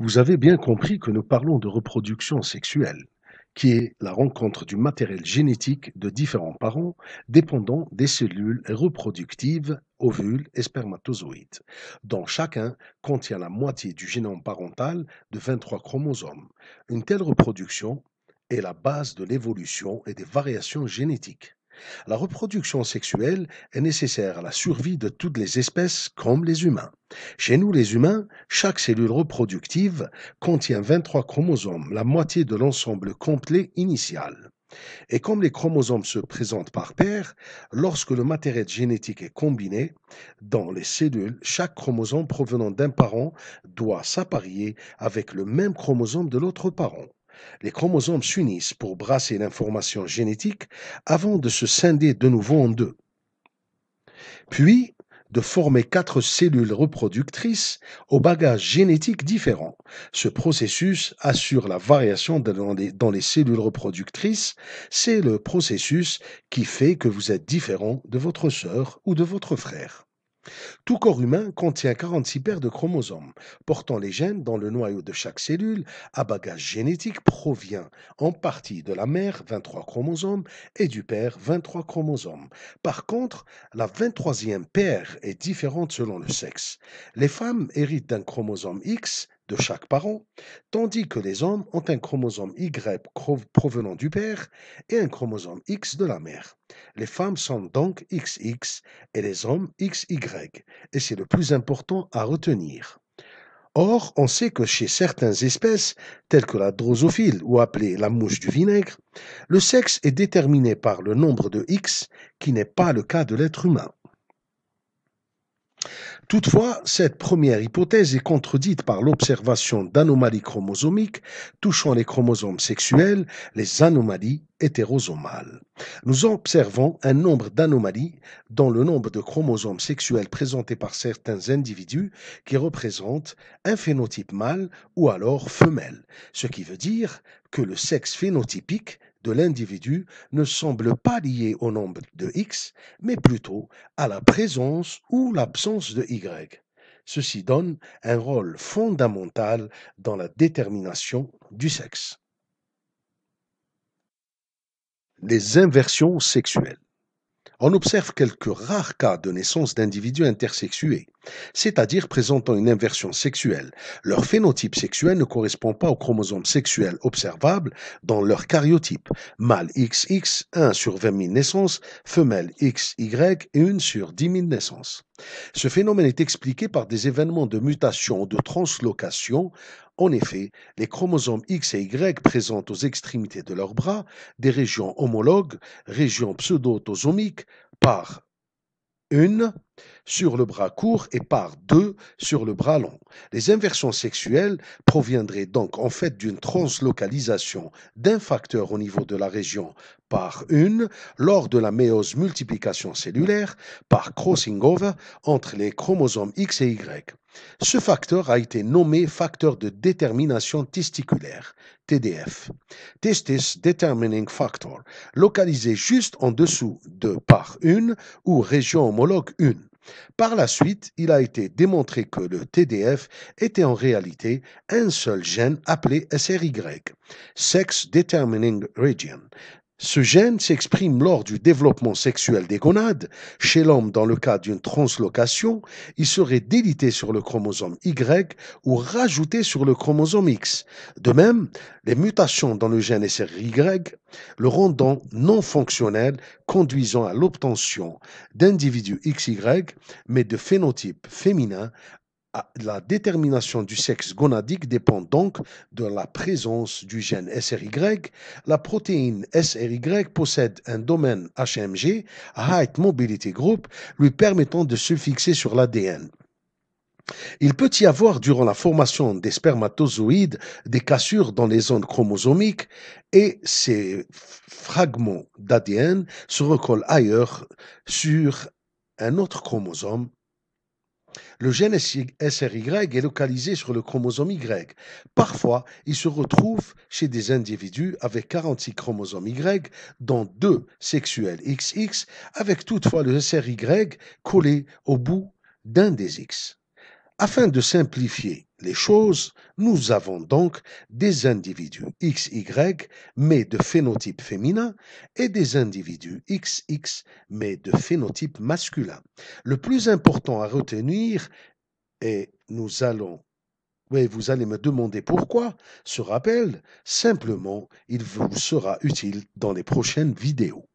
Vous avez bien compris que nous parlons de reproduction sexuelle, qui est la rencontre du matériel génétique de différents parents dépendant des cellules reproductives, ovules et spermatozoïdes, dont chacun contient la moitié du génome parental de 23 chromosomes. Une telle reproduction est la base de l'évolution et des variations génétiques. La reproduction sexuelle est nécessaire à la survie de toutes les espèces comme les humains. Chez nous les humains, chaque cellule reproductive contient 23 chromosomes, la moitié de l'ensemble complet initial. Et comme les chromosomes se présentent par paires, lorsque le matériel génétique est combiné, dans les cellules, chaque chromosome provenant d'un parent doit s'apparier avec le même chromosome de l'autre parent les chromosomes s'unissent pour brasser l'information génétique avant de se scinder de nouveau en deux. Puis, de former quatre cellules reproductrices au bagages génétique différents. Ce processus assure la variation dans les, dans les cellules reproductrices. C'est le processus qui fait que vous êtes différent de votre sœur ou de votre frère. Tout corps humain contient 46 paires de chromosomes portant les gènes dans le noyau de chaque cellule à bagage génétique provient en partie de la mère 23 chromosomes et du père 23 chromosomes. Par contre, la 23e paire est différente selon le sexe. Les femmes héritent d'un chromosome X de chaque parent, tandis que les hommes ont un chromosome Y provenant du père et un chromosome X de la mère. Les femmes sont donc XX et les hommes XY, et c'est le plus important à retenir. Or, on sait que chez certaines espèces, telles que la drosophile ou appelée la mouche du vinaigre, le sexe est déterminé par le nombre de X, qui n'est pas le cas de l'être humain. Toutefois, cette première hypothèse est contredite par l'observation d'anomalies chromosomiques touchant les chromosomes sexuels, les anomalies hétérosomales. Nous observons un nombre d'anomalies dans le nombre de chromosomes sexuels présentés par certains individus qui représentent un phénotype mâle ou alors femelle, ce qui veut dire que le sexe phénotypique de l'individu ne semble pas lié au nombre de x, mais plutôt à la présence ou l'absence de y. Ceci donne un rôle fondamental dans la détermination du sexe. Les inversions sexuelles. On observe quelques rares cas de naissance d'individus intersexués c'est-à-dire présentant une inversion sexuelle. Leur phénotype sexuel ne correspond pas aux chromosomes sexuels observables dans leur cariotype. Mâle XX, 1 sur 20 000 naissances, femelle XY, 1 sur 10 000 naissances. Ce phénomène est expliqué par des événements de mutation ou de translocation. En effet, les chromosomes X et Y présentent aux extrémités de leurs bras des régions homologues, régions pseudo-autosomiques, par une sur le bras court et par deux sur le bras long. Les inversions sexuelles proviendraient donc en fait d'une translocalisation d'un facteur au niveau de la région par une lors de la méose multiplication cellulaire par crossing over entre les chromosomes X et Y. Ce facteur a été nommé facteur de détermination testiculaire, TDF, Testis Determining Factor, localisé juste en dessous de par une ou région homologue une. Par la suite, il a été démontré que le TDF était en réalité un seul gène appelé SRY, Sex Determining Region. Ce gène s'exprime lors du développement sexuel des gonades. Chez l'homme, dans le cas d'une translocation, il serait délité sur le chromosome Y ou rajouté sur le chromosome X. De même, les mutations dans le gène SRY le rendant non fonctionnel, conduisant à l'obtention d'individus XY, mais de phénotypes féminins la détermination du sexe gonadique dépend donc de la présence du gène SRY. La protéine SRY possède un domaine HMG, Height Mobility Group, lui permettant de se fixer sur l'ADN. Il peut y avoir durant la formation des spermatozoïdes des cassures dans les zones chromosomiques et ces fragments d'ADN se recollent ailleurs sur un autre chromosome le gène SRY est localisé sur le chromosome Y. Parfois, il se retrouve chez des individus avec 46 chromosomes Y, dont deux sexuels XX, avec toutefois le SRY collé au bout d'un des X. Afin de simplifier les choses, nous avons donc des individus XY, mais de phénotype féminin, et des individus XX, mais de phénotype masculin. Le plus important à retenir, et nous allons vous allez me demander pourquoi. Ce rappel, simplement, il vous sera utile dans les prochaines vidéos.